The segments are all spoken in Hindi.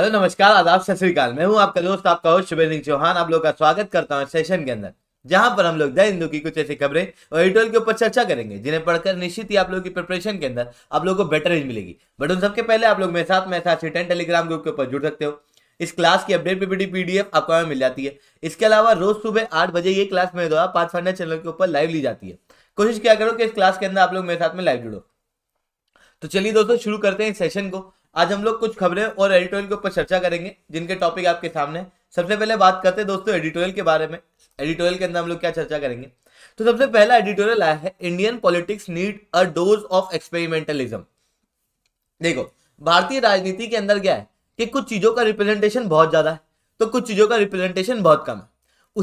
हेलो नमस्कार आदाब सत श्रीकाल मैं हूं आपका दोस्त आपका होस्ट शुभेंद्र सिंह चौहान आप लोग का स्वागत करता हूं सेशन के अंदर जहां पर हम लोग द हिंदू की कुछ ऐसी खबरें और एडिटोरियल के ऊपर चर्चा करेंगे जिन्हें पढ़कर निश्चित ही आप लोगों की प्रिपरेशन के अंदर आप लोगों को बेटर रेंज मिलेगी बट उन सबके पहले आप लोग मेरे साथ मेरे साथ टेन टेलीग्राम ग्रुप के ऊपर जुड़ सकते हो इस क्लास की अपडेट पीपीटी पीडीएफ आपको हमें मिल जाती है इसके अलावा रोज सुबह आठ बजे ये क्लास मेरे द्वारा पाँच फंडा चैनल के ऊपर लाइव ली जाती है कोशिश किया करो कि इस क्लास के अंदर आप लोग मेरे साथ में लाइव जुड़ो तो चलिए दोस्तों शुरू करते हैं इस सेशन को आज हम लोग कुछ खबरें और एडिटोरियल के ऊपर चर्चा करेंगे जिनके टॉपिक आपके सामने सबसे पहले बात करते हैं दोस्तों एडिटोरियल के बारे में एडिटोरियल के अंदर हम लोग क्या चर्चा करेंगे तो सबसे पहला एडिटोरियल आया है Indian politics need a dose of experimentalism देखो भारतीय राजनीति के अंदर क्या है कि कुछ चीज़ों का रिप्रेजेंटेशन बहुत ज़्यादा है तो कुछ चीज़ों का रिप्रेजेंटेशन बहुत कम है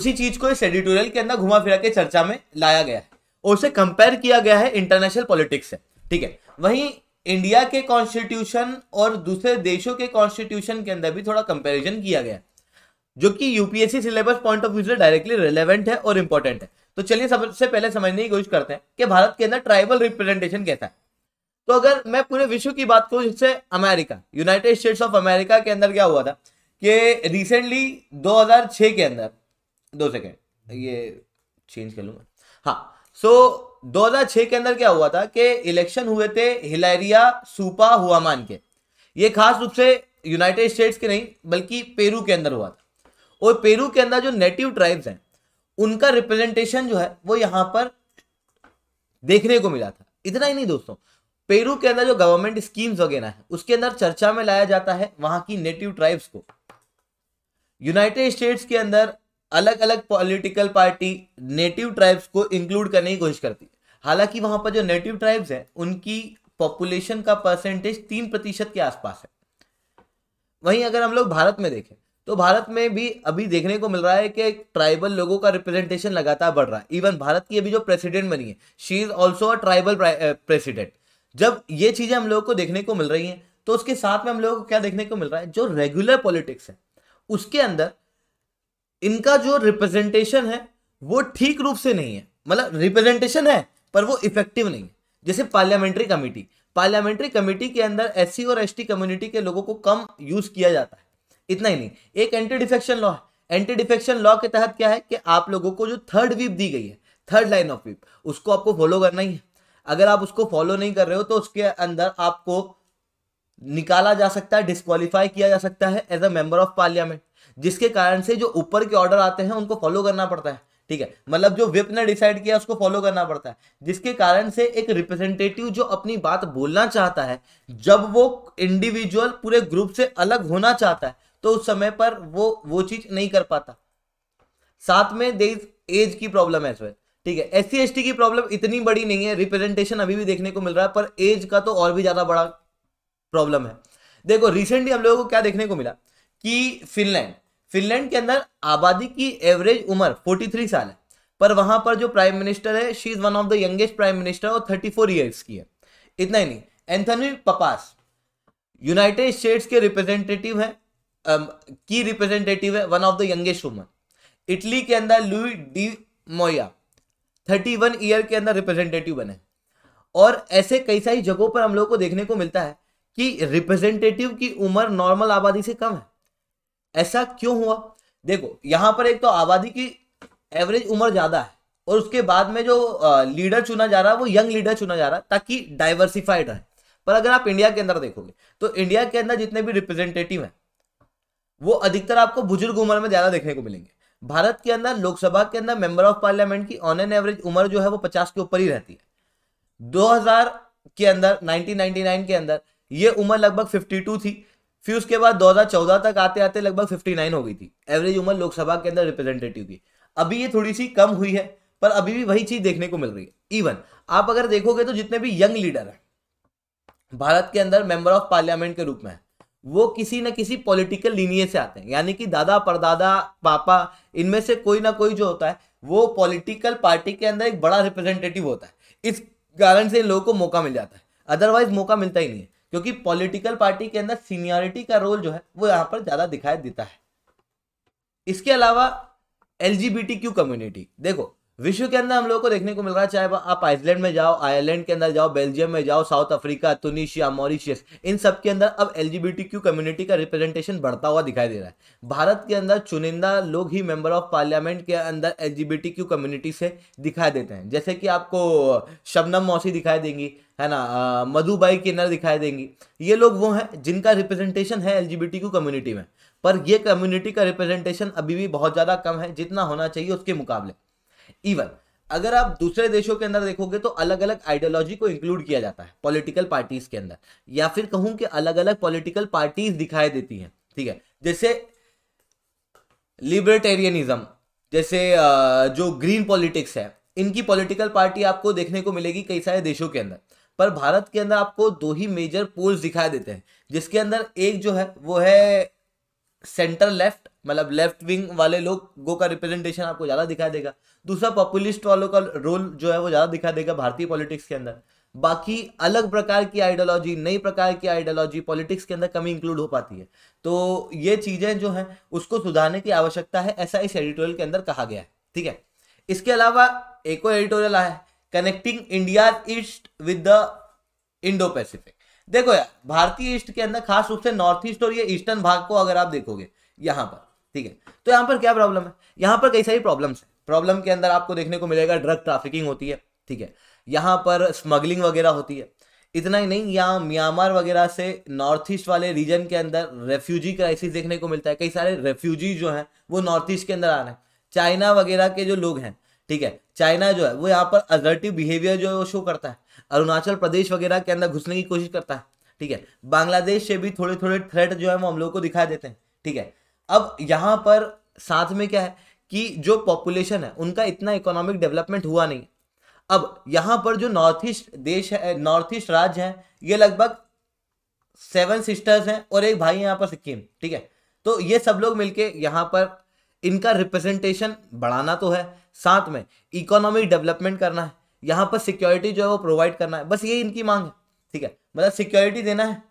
उसी चीज़ को इस एडिटोरियल के अंदर घुमा फिरा के चर्चा में लाया गया है और उसे कंपेयर किया गया है इंटरनेशनल पॉलिटिक्स से ठीक है वहीं इंडिया के कॉन्स्टिट्यूशन और दूसरे देशों के कॉन्स्टिट्यूशन के अंदर भी थोड़ा कंपेरिजन किया गया जो कि UPSC syllabus point of view से डायरेक्टली रिलेवेंट है और इंपॉर्टेंट है तो चलिए सबसे पहले समझने की कोशिश करते हैं कि भारत के अंदर ट्राइबल रिप्रेजेंटेशन कैसा है तो अगर मैं पूरे विश्व की बात करूँ जिससे America United States of America के अंदर क्या हुआ था कि रिसेंटली 2006 के अंदर दो सेकेंड ये चेंज कर लूंगा हाँ सो so, 2006 के अंदर क्या हुआ था कि इलेक्शन हुए थे हिलेरिया सुपा हुआमान के ये खास रूप से यूनाइटेड स्टेट्स के नहीं बल्कि पेरू के अंदर हुआ था और पेरू के अंदर जो नेटिव ट्राइब्स हैं उनका रिप्रेजेंटेशन जो है वो यहां पर देखने को मिला था इतना ही नहीं दोस्तों पेरू के अंदर जो गवर्नमेंट स्कीम्स वगैरह है उसके अंदर चर्चा में लाया जाता है वहां की नेटिव ट्राइब्स को यूनाइटेड स्टेट्स के अंदर अलग अलग पॉलिटिकल पार्टी नेटिव ट्राइब्स को इंक्लूड करने की कोशिश करती है हालांकि वहां पर जो नेटिव ट्राइब्स हैं उनकी पॉपुलेशन का परसेंटेज तीन प्रतिशत के आसपास है वहीं अगर हम लोग भारत में देखें तो भारत में भी अभी देखने को मिल रहा है कि ट्राइबल लोगों का रिप्रेजेंटेशन लगातार बढ़ रहा है इवन भारत की अभी जो प्रेसिडेंट बनी है she is also a tribal president जब ये चीज़ें हम लोगों को देखने को मिल रही हैं तो उसके साथ में हम लोगों को क्या देखने को मिल रहा है जो रेगुलर पॉलिटिक्स है उसके अंदर इनका जो रिप्रेजेंटेशन है वो ठीक रूप से नहीं है मतलब रिप्रेजेंटेशन है पर वो इफेक्टिव नहीं है जैसे पार्लियामेंट्री कमेटी पार्लियामेंट्री कमेटी के अंदर एस और एस कम्युनिटी के लोगों को कम यूज किया जाता है इतना ही नहीं एक एंटी डिफेक्शन लॉ है एंटी डिफेक्शन लॉ के तहत क्या है कि आप लोगों को जो थर्ड वीप दी गई है थर्ड लाइन ऑफ वीप उसको आपको फॉलो करना ही है अगर आप उसको फॉलो नहीं कर रहे हो तो उसके अंदर आपको निकाला जा सकता है डिस्कालीफाई किया जा सकता है as a member of parliament जिसके कारण से जो ऊपर के ऑर्डर आते हैं उनको फॉलो करना पड़ता है ठीक है मतलब जो विप ने डिसाइड किया उसको फॉलो करना पड़ता है जिसके कारण से एक रिप्रेजेंटेटिव जो अपनी बात बोलना चाहता है जब वो इंडिविजुअल पूरे ग्रुप से अलग होना चाहता है तो उस समय पर वो वो चीज नहीं कर पाता साथ में इज एज की प्रॉब्लम है वेल ठीक है एस सी की प्रॉब्लम इतनी बड़ी नहीं है रिप्रेजेंटेशन अभी भी देखने को मिल रहा है पर एज का तो और भी ज्यादा बड़ा प्रॉब्लम है देखो रिसेंटली हम लोगों को क्या देखने को मिला कि फिनलैंड फिनलैंड के अंदर आबादी की एवरेज उम्र 43 साल है पर वहां पर जो प्राइम मिनिस्टर है she is one of the youngest prime minister और 34 ईयर्स की है इतना ही नहीं एंथनी पपास यूनाइटेड स्टेट्स के रिप्रेजेंटेटिव है की um, रिप्रेजेंटेटिव है one of the youngest woman Italy के अंदर Louis de Moya thirty one year के अंदर रिप्रेजेंटेटिव बने और ऐसे कई सारी जगहों पर हम लोग को देखने को मिलता है कि रिप्रेजेंटेटिव की उम्र नॉर्मल आबादी से कम है ऐसा क्यों हुआ देखो यहाँ पर एक तो आबादी की एवरेज उम्र ज़्यादा है और उसके बाद में जो लीडर चुना जा रहा है वो यंग लीडर चुना जा रहा है ताकि डाइवर्सिफाइड रहे पर अगर आप इंडिया के अंदर देखोगे तो इंडिया के अंदर जितने भी रिप्रेजेंटेटिव हैं वो अधिकतर आपको बुजुर्ग उम्र में ज़्यादा देखने को मिलेंगे भारत के अंदर लोकसभा के अंदर मेंबर ऑफ पार्लियामेंट की ऑन एन एवरेज उम्र जो है वो पचास के ऊपर ही रहती है दो के अंदर नाइनटीन के अंदर ये उम्र लगभग फिफ्टी थी फिर उसके बाद 2014 तक आते आते लगभग 59 हो गई थी एवरेज उम्र लोकसभा के अंदर रिप्रेजेंटेटिव की अभी ये थोड़ी सी कम हुई है पर अभी भी वही चीज देखने को मिल रही है इवन आप अगर देखोगे तो जितने भी यंग लीडर हैं भारत के अंदर मेंबर ऑफ पार्लियामेंट के रूप में वो किसी न किसी पॉलिटिकल लीनिए से आते हैं यानी कि दादा परदादा पापा इनमें से कोई ना कोई जो होता है वो पॉलिटिकल पार्टी के अंदर एक बड़ा रिप्रेजेंटेटिव होता है इस कारण से इन लोगों को मौका मिल जाता है अदरवाइज मौका मिलता ही नहीं है क्योंकि पॉलिटिकल पार्टी के अंदर सीनियरिटी का रोल जो है वो यहां पर ज़्यादा दिखाई देता है इसके अलावा एल कम्युनिटी देखो विश्व के अंदर हम लोगों को देखने को मिल रहा है चाहे आप आइसलैंड में जाओ आयरलैंड के अंदर जाओ बेल्जियम में जाओ साउथ अफ्रीका तुनिशिया मॉरिशियस इन सब के अंदर अब एल कम्युनिटी का रिप्रेजेंटेशन बढ़ता हुआ दिखाई दे रहा है भारत के अंदर चुनिंदा लोग ही मेंबर ऑफ पार्लियामेंट के अंदर एल कम्युनिटी से दिखाई देते हैं जैसे कि आपको शबनम मौसी दिखाई देंगी है ना मधुबाई किन्नर दिखाई देंगी ये लोग वो हैं जिनका रिप्रेजेंटेशन है एल कम्युनिटी में पर ये कम्युनिटी का रिप्रेजेंटेशन अभी भी बहुत ज़्यादा कम है जितना होना चाहिए उसके मुकाबले इवन अगर आप दूसरे देशों के अंदर देखोगे तो अलग अलग आइडियोलॉजी को इंक्लूड किया जाता है पॉलिटिकल पार्टीज के अंदर या फिर कहूं कि अलग अलग पॉलिटिकल पार्टीज दिखाई देती हैं ठीक है जैसे लिबर्टेरियनिज्म जैसे जो ग्रीन पॉलिटिक्स है इनकी पॉलिटिकल पार्टी आपको देखने को मिलेगी कई सारे देशों के अंदर पर भारत के अंदर आपको दो ही मेजर पोल्स दिखाई देते हैं जिसके अंदर एक जो है वो है सेंटर लेफ्ट मतलब लेफ्ट विंग वाले गो का रिप्रेजेंटेशन आपको ज़्यादा दिखाई देगा दूसरा पॉपुलिस्ट वालों का रोल जो है वो ज़्यादा दिखाई देगा भारतीय पॉलिटिक्स के अंदर बाकी अलग प्रकार की आइडियोलॉजी नई प्रकार की आइडियोलॉजी पॉलिटिक्स के अंदर कमी इंक्लूड हो पाती है तो ये चीज़ें जो हैं उसको सुधारने की आवश्यकता है ऐसा इस एडिटोरियल के अंदर कहा गया है ठीक है इसके अलावा एक और एडिटोरियल आया है connecting India east with the Indo Pacific देखो यार भारतीय ईस्ट के अंदर खास रूप से नॉर्थ ईस्ट और ये ईस्टर्न भाग को अगर आप देखोगे यहाँ पर ठीक है तो यहाँ पर क्या प्रॉब्लम है यहाँ पर कई सारी प्रॉब्लम्स हैं प्रॉब्लम के अंदर आपको देखने को मिलेगा ड्रग ट्राफिकिंग होती है ठीक है यहाँ पर स्मगलिंग वगैरह होती है इतना ही नहीं यहाँ म्यांमार वगैरह से नॉर्थ ईस्ट वाले रीजन के अंदर रेफ्यूजी क्राइसिस देखने को मिलता है कई सारे रेफ्यूजी जो हैं वो नॉर्थ ईस्ट के अंदर आ रहे हैं चाइना वगैरह के जो लोग हैं ठीक है चाइना जो है वो यहाँ पर अजर्टिव बिहेवियर जो है वो शो करता है अरुणाचल प्रदेश वगैरह के अंदर घुसने की कोशिश करता है ठीक है बांग्लादेश से भी थोड़े थोड़े थ्रेट जो है वो हम लोग को दिखाई देते हैं ठीक है अब यहाँ पर साथ में क्या है कि जो पॉपुलेशन है उनका इतना इकोनॉमिक डेवलपमेंट हुआ नहीं अब यहाँ पर जो नॉर्थ ईस्ट देश है नॉर्थ ईस्ट राज्य है ये लगभग सेवन सिस्टर्स हैं और एक भाई है यहाँ पर सिक्किम ठीक है तो ये सब लोग मिलके यहाँ पर इनका रिप्रेजेंटेशन बढ़ाना तो है साथ में इकोनॉमिक डेवलपमेंट करना है यहाँ पर सिक्योरिटी जो है वो प्रोवाइड करना है बस ये इनकी मांग है ठीक है मतलब सिक्योरिटी देना है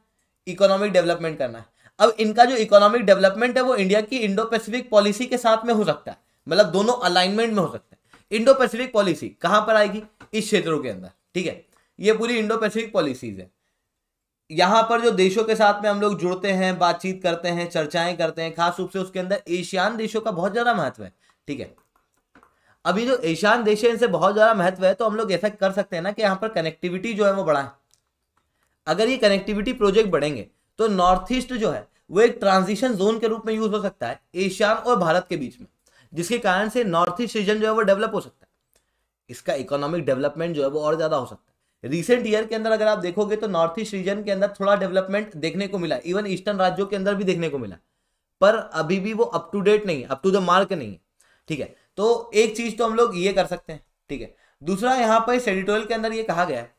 इकोनॉमिक डेवलपमेंट करना है अब इनका जो इकोनॉमिक डेवलपमेंट है वो इंडिया की इंडो पैसिफिक पॉलिसी के साथ में हो सकता है मतलब दोनों अलाइनमेंट में हो सकता है इंडो पैसिफिक पॉलिसी कहां पर आएगी इस क्षेत्रों के अंदर ठीक है ये पूरी इंडो पैसिफिक पॉलिसीज है यहां पर जो देशों के साथ में हम लोग जुड़ते हैं बातचीत करते हैं चर्चाएं करते हैं खास रूप से उसके अंदर एशियान देशों का बहुत ज्यादा महत्व है ठीक है अभी जो एशियान देश है इनसे बहुत ज्यादा महत्व है तो हम लोग ऐसा कर सकते हैं ना कि यहां पर कनेक्टिविटी जो है वो बढ़ाएं अगर ये कनेक्टिविटी प्रोजेक्ट बढ़ेंगे तो नॉर्थ ईस्ट जो है वो एक ट्रांजिशन जोन के रूप में यूज हो सकता है एशियान और भारत के बीच में जिसके कारण से नॉर्थ ईस्ट रीजन जो है वो डेवलप हो सकता है इसका इकोनॉमिक डेवलपमेंट जो है वो और ज्यादा हो सकता है रिसेंट ईयर के अंदर अगर आप देखोगे तो नॉर्थ ईस्ट रीजन के अंदर थोड़ा डेवलपमेंट देखने को मिला इवन ईस्टर्न राज्यों के अंदर भी देखने को मिला पर अभी भी वो अप टू डेट नहीं है अप टू द मार्क नहीं है ठीक है तो एक चीज तो हम लोग ये कर सकते हैं ठीक है दूसरा यहाँ पर इस एडिटोरियल के अंदर ये कहा गया है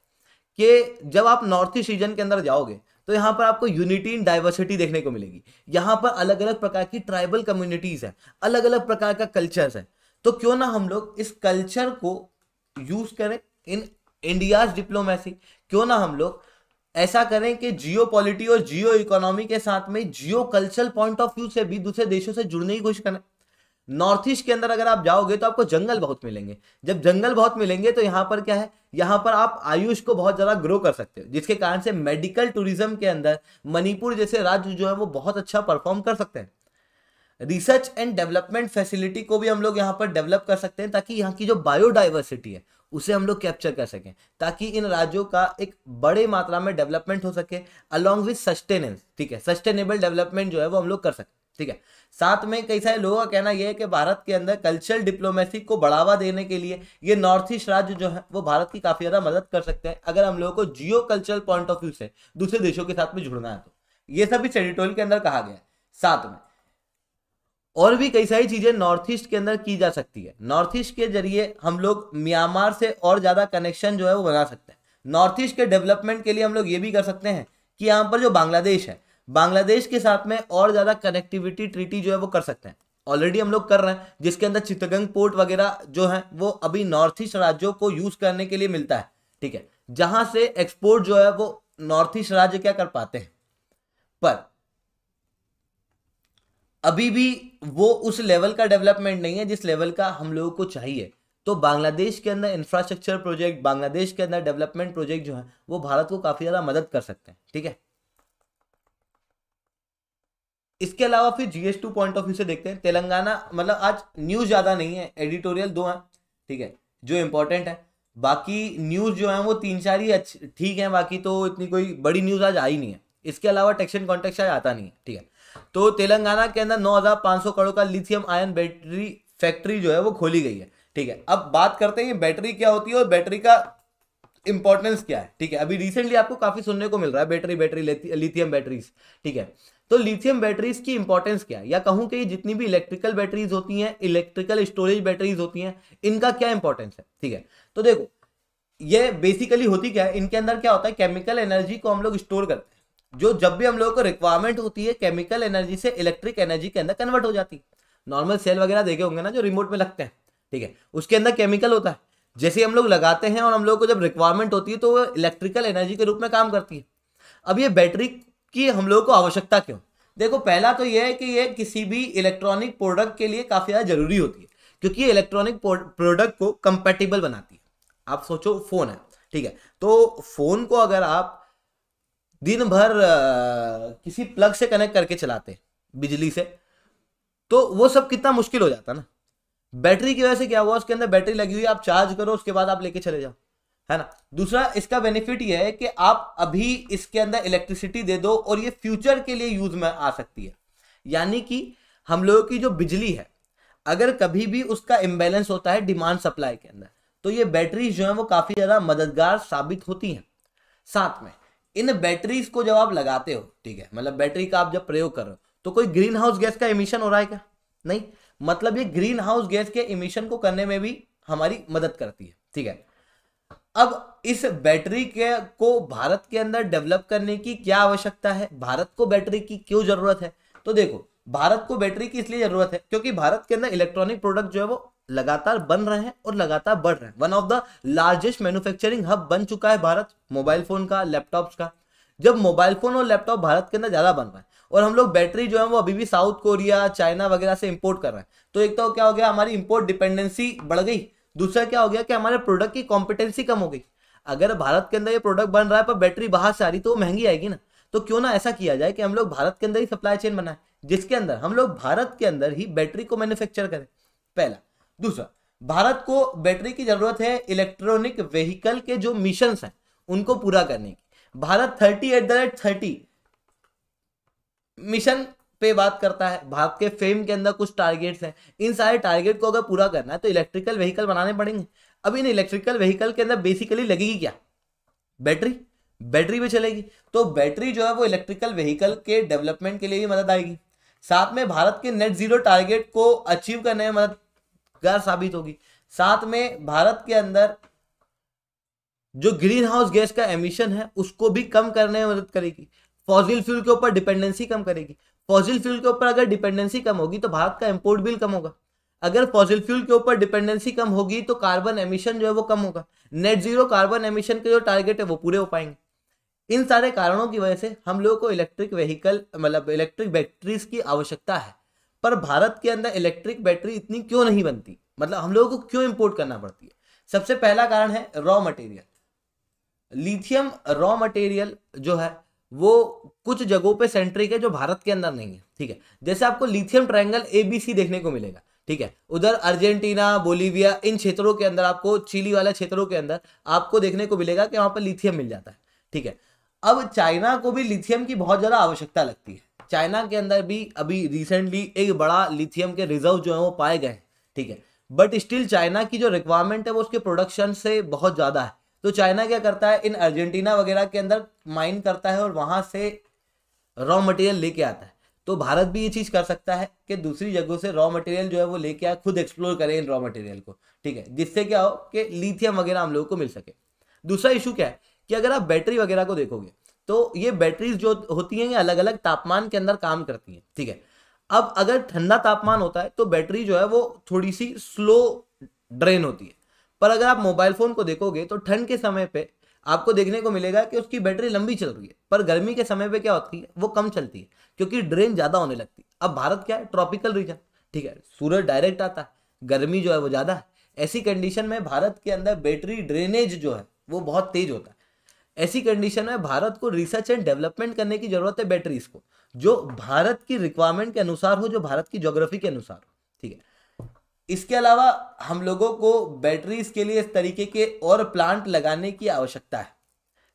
कि जब आप नॉर्थ ईस्ट रीजन के अंदर जाओगे तो यहाँ पर आपको यूनिटी इन डाइवर्सिटी देखने को मिलेगी यहाँ पर अलग अलग प्रकार की ट्राइबल कम्युनिटीज़ हैं अलग अलग प्रकार का कल्चर है तो क्यों ना हम लोग इस कल्चर को यूज़ करें इन इंडियाज डिप्लोमेसी क्यों ना हम लोग ऐसा करें कि जियो पॉलिटी और जियो इकोनॉमी के साथ में geo cultural point of view से भी दूसरे देशों से जुड़ने की कोशिश करें नॉर्थ ईस्ट के अंदर अगर आप जाओगे तो आपको जंगल बहुत मिलेंगे जब जंगल बहुत मिलेंगे तो यहाँ पर क्या है यहाँ पर आप आयुष को बहुत ज़्यादा ग्रो कर सकते हो जिसके कारण से मेडिकल टूरिज्म के अंदर मणिपुर जैसे राज्य जो है वो बहुत अच्छा परफॉर्म कर सकते हैं रिसर्च एंड डेवलपमेंट फैसिलिटी को भी हम लोग यहाँ पर डेवलप कर सकते हैं ताकि यहाँ की जो बायोडाइवर्सिटी है उसे हम लोग कैप्चर कर सकें ताकि इन राज्यों का एक बड़े मात्रा में डेवलपमेंट हो सके अलॉन्ग विथ सस्टेनेंस ठीक है सस्टेनेबल डेवलपमेंट जो है वो हम लोग कर सकें ठीक है साथ में कई सारे लोगों का कहना यह है कि भारत के अंदर कल्चरल डिप्लोमेसी को बढ़ावा देने के लिए ये नॉर्थ ईस्ट राज्य जो है वो भारत की काफ़ी ज़्यादा मदद कर सकते हैं अगर हम लोगों को geo cultural point of view से दूसरे देशों के साथ में जुड़ना है तो ये सब इस एडिटोरियल के अंदर कहा गया है साथ में और भी कई सारी चीज़ें नॉर्थ ईस्ट के अंदर की जा सकती है नॉर्थ ईस्ट के जरिए हम लोग म्यांमार से और ज़्यादा कनेक्शन जो है वो बना सकते हैं नॉर्थ ईस्ट के डेवलपमेंट के लिए हम लोग ये भी कर सकते हैं कि यहाँ पर जो बांग्लादेश है बांग्लादेश के साथ में और ज़्यादा कनेक्टिविटी ट्रीटी जो है वो कर सकते हैं ऑलरेडी हम लोग कर रहे हैं जिसके अंदर चित्तगंग पोर्ट वगैरह जो है वो अभी नॉर्थ ईस्ट राज्यों को यूज़ करने के लिए मिलता है ठीक है जहां से एक्सपोर्ट जो है वो नॉर्थ ईस्ट राज्य क्या कर पाते हैं पर अभी भी वो उस लेवल का डेवलपमेंट नहीं है जिस लेवल का हम लोगों को चाहिए तो बांग्लादेश के अंदर इंफ्रास्ट्रक्चर प्रोजेक्ट बांग्लादेश के अंदर डेवलपमेंट प्रोजेक्ट जो है वो भारत को काफ़ी ज़्यादा मदद कर सकते हैं ठीक है इसके अलावा फिर GS two point of view से देखते हैं तेलंगाना मतलब आज न्यूज़ ज़्यादा नहीं है एडिटोरियल दो हैं ठीक है जो इंपॉर्टेंट है बाकी न्यूज़ जो है वो तीन चार ही अच्छी ठीक है बाकी तो इतनी कोई बड़ी न्यूज़ आज आई नहीं है इसके अलावा टेक्शन कॉन्टेक्ट आज आता नहीं है ठीक है तो तेलंगाना के अंदर सौ करोड़ का लिथियम आयन बैटरी फैक्ट्री जो है वो खोली गई है ठीक है अब बात करते हैं ये बैटरी क्या होती है और बैटरी का इंपॉर्टेंस क्या है ठीक है अभी रिसेंटली आपको काफी सुनने को मिल रहा है बैटरी बैटरी लिथियम बैटरीज ठीक है तो लिथियम बैटरीज की इंपॉर्टेंस क्या है या कहूं कि जितनी भी इलेक्ट्रिकल बैटरीज होती हैं इलेक्ट्रिकल स्टोरेज बैटरीज होती हैं इनका क्या इंपॉर्टेंस है ठीक है तो देखो ये बेसिकली होती क्या है इनके अंदर क्या होता है केमिकल एनर्जी को हम लोग स्टोर करते हैं जो जब भी हम लोगों को रिक्वायरमेंट होती है केमिकल एनर्जी से इलेक्ट्रिक एनर्जी के अंदर कन्वर्ट हो जाती है नॉर्मल सेल वगैरह देखे होंगे ना जो रिमोट में लगते हैं ठीक है उसके अंदर केमिकल होता है जैसे हम लोग लगाते हैं और हम लोग को जब रिक्वायरमेंट होती है तो वो इलेक्ट्रिकल एनर्जी के रूप में काम करती है अब ये बैटरी की हम लोग को आवश्यकता क्यों देखो पहला तो ये है कि ये किसी भी इलेक्ट्रॉनिक प्रोडक्ट के लिए काफ़ी ज़्यादा ज़रूरी होती है क्योंकि ये इलेक्ट्रॉनिक प्रोडक्ट को कंपेटेबल बनाती है आप सोचो फ़ोन है ठीक है तो फ़ोन को अगर आप दिन भर किसी प्लग से कनेक्ट करके चलाते बिजली से तो वो सब कितना मुश्किल हो जाता ना बैटरी की वजह से क्या हुआ उसके अंदर बैटरी लगी हुई आप चार्ज करो उसके बाद आप लेके चले जाओ है ना दूसरा इसका बेनिफिट यह है कि आप अभी इसके अंदर इलेक्ट्रिसिटी दे दो और ये फ्यूचर के लिए यूज में आ सकती है यानी कि हम लोगों की जो बिजली है अगर कभी भी उसका इम्बेलेंस होता है डिमांड सप्लाई के अंदर तो ये बैटरीज जो है वो काफ़ी ज़्यादा मददगार साबित होती हैं साथ में इन बैटरीज को जब आप लगाते हो ठीक है मतलब बैटरी का आप जब प्रयोग कर रहे हो तो कोई ग्रीन हाउस गैस का इमिशन हो रहा है क्या नहीं मतलब ये ग्रीन हाउस गैस के इमिशन को करने में भी हमारी मदद करती है ठीक है अब इस बैटरी के को भारत के अंदर डेवलप करने की क्या आवश्यकता है भारत को बैटरी की क्यों जरूरत है तो देखो भारत को बैटरी की इसलिए जरूरत है क्योंकि भारत के अंदर इलेक्ट्रॉनिक प्रोडक्ट जो है वो लगातार बन रहे हैं और लगातार बढ़ रहे हैं one of the largest manufacturing hub बन चुका है भारत मोबाइल फोन का लैपटॉप का जब मोबाइल फोन और लैपटॉप भारत के अंदर ज्यादा बन रहा है और हम लोग बैटरी जो है वो अभी भी साउथ कोरिया चाइना वगैरह से इम्पोर्ट कर रहे हैं तो एक तो क्या हो गया हमारी इम्पोर्ट डिपेंडेंसी बढ़ गई दूसरा क्या हो गया कि हमारे प्रोडक्ट की कॉम्पिटेंसी कम हो गई अगर भारत के अंदर ये प्रोडक्ट बन रहा है पर बैटरी बाहर से आ रही तो वो महंगी आएगी ना तो क्यों ना ऐसा किया जाए कि हम लोग भारत के अंदर ही सप्लाई चेन बनाए जिसके अंदर हम लोग भारत के अंदर ही बैटरी को मैन्युफैक्चर करें पहला दूसरा भारत को बैटरी की जरूरत है इलेक्ट्रॉनिक व्हीकल के जो मिशन हैं उनको पूरा करने की Bharat thirty eight the rate thirty mission पे बात करता है भारत के फेम के अंदर कुछ टारगेट्स हैं इन सारे टारगेट को अगर पूरा करना है तो इलेक्ट्रिकल व्हीकल बनाने पड़ेंगे अब इन इलेक्ट्रिकल व्हीकल के अंदर बेसिकली लगेगी क्या बैटरी बैटरी भी चलेगी तो बैटरी जो है वो इलेक्ट्रिकल व्हीकल के डेवलपमेंट के लिए भी मदद आएगी साथ में भारत के नेट जीरो टारगेट को अचीव करने में मददगार साबित होगी साथ में भारत के अंदर जो ग्रीन हाउस गैस का एमिशन है उसको भी कम करने में मदद करेगी फॉजिल फ्यूल के ऊपर डिपेंडेंसी कम करेगी फॉजिल फ्यूल के ऊपर अगर डिपेंडेंसी कम होगी तो भारत का इम्पोर्ट बिल कम होगा अगर फॉजिल फ्यूल के ऊपर डिपेंडेंसी कम होगी तो कार्बन एमिशन जो है वो कम होगा नेट जीरो कार्बन एमिशन के जो टारगेट है वो पूरे हो पाएंगे इन सारे कारणों की वजह से हम लोगों को इलेक्ट्रिक व्हीकल मतलब इलेक्ट्रिक बैटरीज की आवश्यकता है पर भारत के अंदर इलेक्ट्रिक बैटरी इतनी क्यों नहीं बनती मतलब हम लोगों को क्यों इम्पोर्ट करना पड़ती है सबसे पहला कारण है raw material lithium raw material जो है वो कुछ जगहों पे सेंट्रिक है जो भारत के अंदर नहीं है ठीक है जैसे आपको लिथियम ट्रायंगल एबीसी देखने को मिलेगा ठीक है उधर अर्जेंटीना बोलीविया इन क्षेत्रों के अंदर आपको चिली वाले क्षेत्रों के अंदर आपको देखने को मिलेगा कि वहां पर लिथियम मिल जाता है ठीक है अब चाइना को भी लिथियम की बहुत ज़्यादा आवश्यकता लगती है चाइना के अंदर भी अभी रिसेंटली एक बड़ा लिथियम के रिजर्व जो है वो पाए गए ठीक है बट स्टिल चाइना की जो रिक्वायरमेंट है वो उसके प्रोडक्शन से बहुत ज़्यादा है तो चाइना क्या करता है इन अर्जेंटीना वगैरह के अंदर माइन करता है और वहाँ से रॉ मटेरियल लेके आता है तो भारत भी ये चीज़ कर सकता है कि दूसरी जगहों से रॉ मटेरियल जो है वो लेके आए खुद एक्सप्लोर करें इन रॉ मटेरियल को ठीक है जिससे क्या हो कि लिथियम वगैरह हम लोगों को मिल सके दूसरा इशू क्या है कि अगर आप बैटरी वगैरह को देखोगे तो ये बैटरीज जो होती हैं ये अलग अलग तापमान के अंदर काम करती हैं ठीक है अब अगर ठंडा तापमान होता है तो बैटरी जो है वो थोड़ी सी स्लो ड्रेन होती है पर अगर आप मोबाइल फ़ोन को देखोगे तो ठंड के समय पे आपको देखने को मिलेगा कि उसकी बैटरी लंबी चल रही है पर गर्मी के समय पे क्या होती है वो कम चलती है क्योंकि ड्रेन ज़्यादा होने लगती है अब भारत क्या है ट्रॉपिकल रीजन ठीक है सूरज डायरेक्ट आता है गर्मी जो है वो ज़्यादा है ऐसी कंडीशन में भारत के अंदर बैटरी ड्रेनेज जो है वो बहुत तेज होता है ऐसी कंडीशन में भारत को रिसर्च एंड डेवलपमेंट करने की जरूरत है बैटरीज को जो भारत की रिक्वायरमेंट के अनुसार हो जो भारत की ज्योग्राफी के अनुसार हो ठीक है इसके अलावा हम लोगों को बैटरीज के लिए इस तरीके के और प्लांट लगाने की आवश्यकता है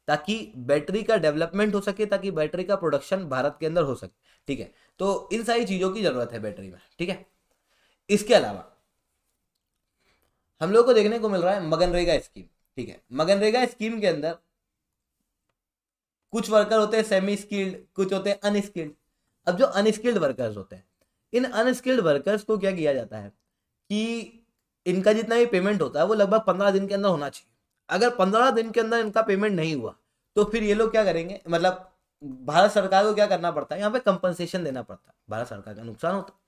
ताकि बैटरी का डेवलपमेंट हो सके ताकि बैटरी का प्रोडक्शन भारत के अंदर हो सके ठीक है तो इन सारी चीज़ों की ज़रूरत है बैटरी में ठीक है इसके अलावा हम लोग को देखने को मिल रहा है मगनरेगा स्कीम ठीक है मगनरेगा स्कीम के अंदर कुछ वर्कर होते हैं सेमी स्किल्ड कुछ होते हैं अनस्किल्ड अब जो अनस्किल्ड वर्कर्स होते हैं इन अनस्किल्ड वर्कर्स को क्या किया जाता है कि इनका जितना भी पेमेंट होता है वो लगभग पंद्रह दिन के अंदर होना चाहिए अगर पंद्रह दिन के अंदर इनका पेमेंट नहीं हुआ तो फिर ये लोग क्या करेंगे मतलब भारत सरकार को क्या करना पड़ता है यहाँ पे कंपनसेशन देना पड़ता है भारत सरकार का नुकसान होता है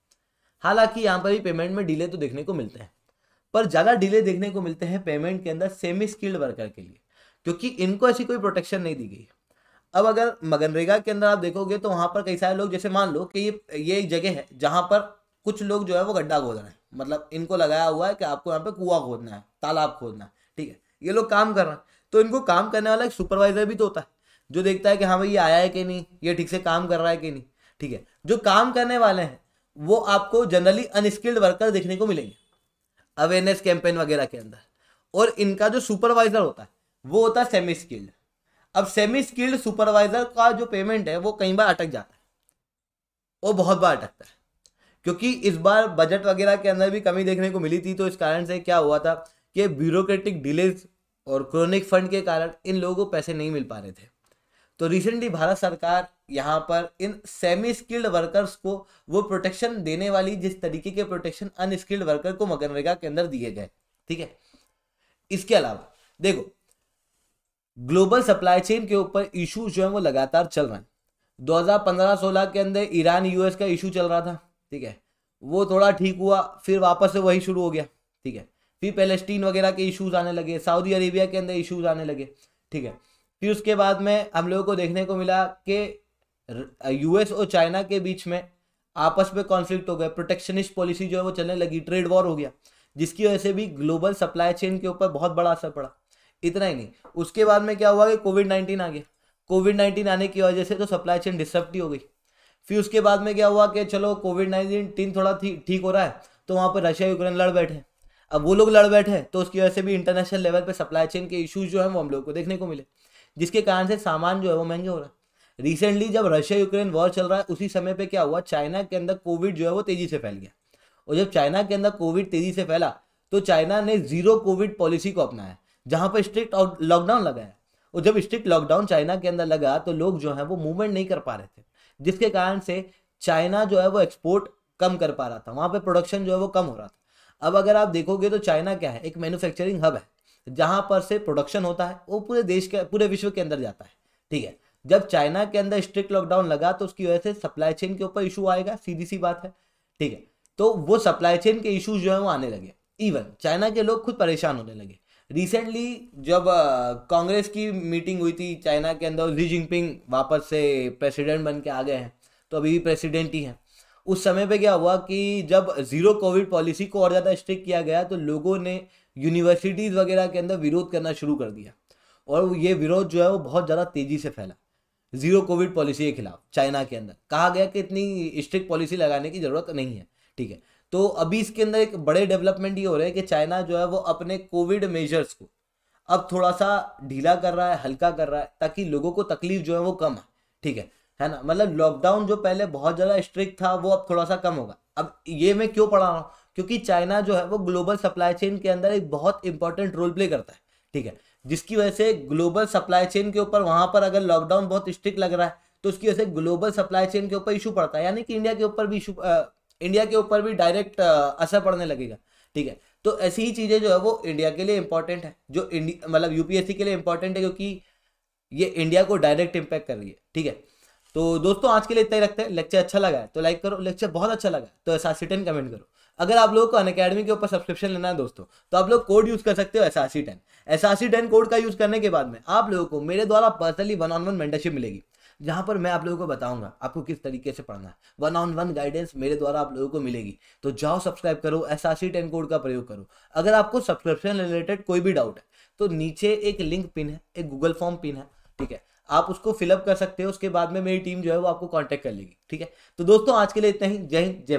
हालांकि यहाँ पर भी पेमेंट में डिले तो देखने को मिलते हैं पर ज़्यादा डिले देखने को मिलते हैं पेमेंट के अंदर सेमी स्किल्ड वर्कर के लिए क्योंकि इनको ऐसी कोई प्रोटेक्शन नहीं दी गई अब अगर मगनरेगा के अंदर आप देखोगे तो वहाँ पर कई सारे लोग जैसे मान लो कि ये ये एक जगह है जहाँ पर कुछ लोग जो है वो गड्ढा खोद रहे हैं मतलब इनको लगाया हुआ है कि आपको यहाँ पे कुआ खोदना है तालाब खोदना है ठीक है ये लोग काम कर रहे हैं तो इनको काम करने वाला एक सुपरवाइजर भी तो होता है जो देखता है कि हाँ भाई ये आया है कि नहीं ये ठीक से काम कर रहा है कि नहीं ठीक है जो काम करने वाले हैं वो आपको जनरली अनस्किल्ड वर्कर देखने को मिलेंगे अवेयरनेस कैंपेन वगैरह के अंदर और इनका जो सुपरवाइजर होता है वो होता है सेमी स्किल्ड अब सेमी स्किल्ड सुपरवाइजर का जो पेमेंट है वो कई बार अटक जाता है वो बहुत बार अटकता है क्योंकि इस बार बजट वगैरह के अंदर भी कमी देखने को मिली थी तो इस कारण से क्या हुआ था कि ब्यूरोक्रेटिक डिलेज और क्रोनिक फंड के कारण इन लोगों को पैसे नहीं मिल पा रहे थे तो रिसेंटली भारत सरकार यहाँ पर इन सेमी स्किल्ड वर्कर्स को वो प्रोटेक्शन देने वाली जिस तरीके के प्रोटेक्शन अनस्किल्ड वर्कर को मगनरेगा के अंदर दिए गए ठीक है इसके अलावा देखो ग्लोबल सप्लाई चेन के ऊपर इशू जो है वो लगातार चल रहे हैं 2015-16 के अंदर ईरान यूएस का इशू चल रहा था ठीक है वो थोड़ा ठीक हुआ फिर वापस से वही शुरू हो गया ठीक है फिर पैलेस्टीन वगैरह के इशूज़ आने लगे सऊदी अरेबिया के अंदर इशूज़ आने लगे ठीक है फिर उसके बाद में हम लोगों को देखने को मिला कि यूएस और चाइना के बीच में आपस में कॉन्फ्लिक्ट हो गए प्रोटेक्शनिस्ट पॉलिसी जो है वो चलने लगी ट्रेड वॉर हो गया जिसकी वजह से भी ग्लोबल सप्लाई चेन के ऊपर बहुत बड़ा असर पड़ा इतना ही नहीं उसके बाद में क्या हुआ कि कोविड नाइन्टीन आ गया कोविड नाइन्टीन आने की वजह से तो सप्लाई चेन डिस्टर्ब ही हो गई फिर उसके बाद में क्या हुआ कि चलो कोविड नाइन्टीन टीन थोड़ा ठीक हो रहा है तो वहाँ पर रशिया यूक्रेन लड़ बैठे अब वो लोग लड़ बैठे तो उसकी वजह से भी इंटरनेशनल लेवल पर सप्लाई चेन के इशूज़ जो है वो हम लोग को देखने को मिले जिसके कारण से सामान जो है वो महंगे हो रहा है रिसेंटली जब रशिया यूक्रेन वॉर चल रहा है उसी समय पर क्या हुआ चाइना के अंदर कोविड जो है वो तेज़ी से फैल गया और जब चाइना के अंदर कोविड तेज़ी से फैला तो चाइना ने जीरो कोविड पॉलिसी को अपनाया जहाँ पर स्ट्रिक्ट लॉकडाउन लगाया और जब स्ट्रिक्ट लॉकडाउन चाइना के अंदर लगा तो लोग जो है वो मूवमेंट नहीं कर पा रहे थे जिसके कारण से चाइना जो है वो एक्सपोर्ट कम कर पा रहा था वहाँ पर प्रोडक्शन जो है वो कम हो रहा था अब अगर आप देखोगे तो चाइना क्या है एक मैन्युफैक्चरिंग हब है जहाँ पर से प्रोडक्शन होता है वो पूरे देश के पूरे विश्व के अंदर जाता है ठीक है जब चाइना के अंदर स्ट्रिक्ट लॉकडाउन लगा तो उसकी वजह से सप्लाई चेन के ऊपर इशू आएगा सीधी सी बात है ठीक है तो वो सप्लाई चेन के इशूज जो है वो आने लगे इवन चाइना के लोग खुद परेशान होने लगे रिसेंटली जब कांग्रेस की मीटिंग हुई थी चाइना के अंदर जी जिनपिंग वापस से प्रेसिडेंट बन के आ गए हैं तो अभी भी प्रेसिडेंट ही हैं उस समय पे क्या हुआ कि जब ज़ीरो कोविड पॉलिसी को और ज़्यादा स्ट्रिक्ट किया गया तो लोगों ने यूनिवर्सिटीज़ वगैरह के अंदर विरोध करना शुरू कर दिया और ये विरोध जो है वो बहुत ज़्यादा तेज़ी से फैला ज़ीरो कोविड पॉलिसी के खिलाफ चाइना के अंदर कहा गया कि इतनी स्ट्रिक्ट पॉलिसी लगाने की ज़रूरत नहीं है ठीक है तो अभी इसके अंदर एक बड़े डेवलपमेंट ये हो रहे हैं कि चाइना जो है वो अपने कोविड मेजर्स को अब थोड़ा सा ढीला कर रहा है हल्का कर रहा है ताकि लोगों को तकलीफ जो है वो कम है ठीक है है ना मतलब लॉकडाउन जो पहले बहुत ज़्यादा स्ट्रिक्ट था वो अब थोड़ा सा कम होगा अब ये मैं क्यों पढ़ा रहा हूँ क्योंकि चाइना जो है वो ग्लोबल सप्लाई चेन के अंदर एक बहुत इंपॉर्टेंट रोल प्ले करता है ठीक है जिसकी वजह से ग्लोबल सप्लाई चेन के ऊपर वहाँ पर अगर लॉकडाउन बहुत स्ट्रिक्ट लग रहा है तो उसकी वजह से ग्लोबल सप्लाई चेन के ऊपर इशू पड़ता है यानी कि इंडिया के ऊपर भी इशू इंडिया के ऊपर भी डायरेक्ट असर पड़ने लगेगा ठीक है तो ऐसी ही चीज़ें जो है वो इंडिया के लिए इंपॉर्टेंट है जो इंडिया मतलब यूपीएससी के लिए इंपॉर्टेंट है क्योंकि ये इंडिया को डायरेक्ट इम्पैक्ट कर रही है ठीक है तो दोस्तों आज के लिए इतना ही रखते हैं लेक्चर अच्छा लगा है तो लाइक करो लेक्चर बहुत अच्छा लगा तो एस आर टेन कमेंट करो अगर आप लोगों को अन के ऊपर सब्सक्रिप्शन लेना है दोस्तों तो आप लोग कोड यूज़ कर सकते हो S R ten S R ten code का यूज़ करने के बाद में आप लोगों को मेरे द्वारा personally one on one mentorship मिलेगी जहाँ पर मैं आप लोगों को बताऊंगा आपको किस तरीके से पढ़ना है वन ऑन वन गाइडेंस मेरे द्वारा आप लोगों को मिलेगी तो जाओ सब्सक्राइब करो S R C ten code का प्रयोग करो अगर आपको सब्सक्रिप्शन रिलेटेड कोई भी डाउट है तो नीचे एक लिंक पिन है एक गूगल फॉर्म पिन है ठीक है आप उसको फिलअप कर सकते हो उसके बाद में मेरी टीम जो है वो आपको कॉन्टेक्ट कर लेगी ठीक है तो दोस्तों आज के लिए इतना ही जय हिंद जय